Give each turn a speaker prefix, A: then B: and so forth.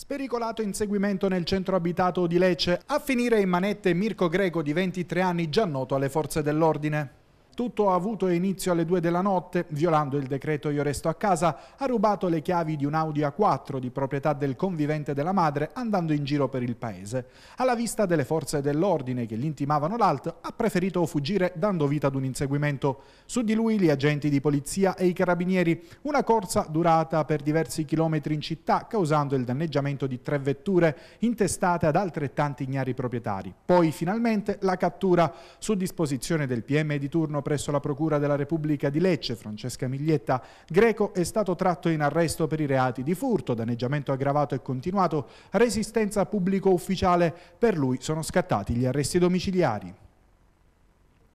A: Spericolato inseguimento nel centro abitato di Lecce, a finire in manette Mirko Greco di 23 anni già noto alle forze dell'ordine. Tutto ha avuto inizio alle 2 della notte, violando il decreto Io resto a casa, ha rubato le chiavi di un Audi A4 di proprietà del convivente della madre, andando in giro per il paese. Alla vista delle forze dell'ordine che gli intimavano l'alt, ha preferito fuggire dando vita ad un inseguimento. Su di lui gli agenti di polizia e i carabinieri, una corsa durata per diversi chilometri in città, causando il danneggiamento di tre vetture intestate ad altrettanti ignari proprietari. Poi finalmente la cattura su disposizione del PM di turno presso la Procura della Repubblica di Lecce, Francesca Miglietta Greco, è stato tratto in arresto per i reati di furto, danneggiamento aggravato e continuato, resistenza pubblico ufficiale. Per lui sono scattati gli arresti domiciliari.